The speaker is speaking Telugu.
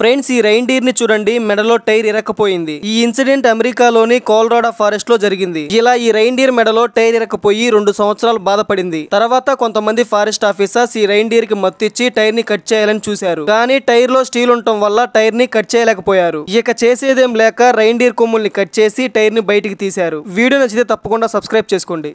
ఫ్రెండ్స్ ఈ రైన్ డీర్ ని చూడండి మెడలో టైర్ ఇరకపోయింది ఈ ఇన్సిడెంట్ అమెరికాలోని కోల్రాడా ఫారెస్ట్ లో జరిగింది ఇలా ఈ రైన్ డీర్ మెడలో టైర్ ఇరకపోయి రెండు సంవత్సరాలు బాధపడింది తర్వాత కొంతమంది ఫారెస్ట్ ఆఫీసర్స్ ఈ రైన్ డీర్ కి మత్తిచ్చి టైర్ ని కట్ చేయాలని చూశారు కానీ టైర్ లో స్టీల్ ఉండటం వల్ల టైర్ ని కట్ చేయలేకపోయారు ఇక చేసేదేం లేక రైన్ డీర్ కొమ్ముల్ని కట్ చేసి టైర్ ని బయటికి తీశారు వీడియో నచ్చితే తప్పకుండా సబ్స్క్రైబ్ చేసుకోండి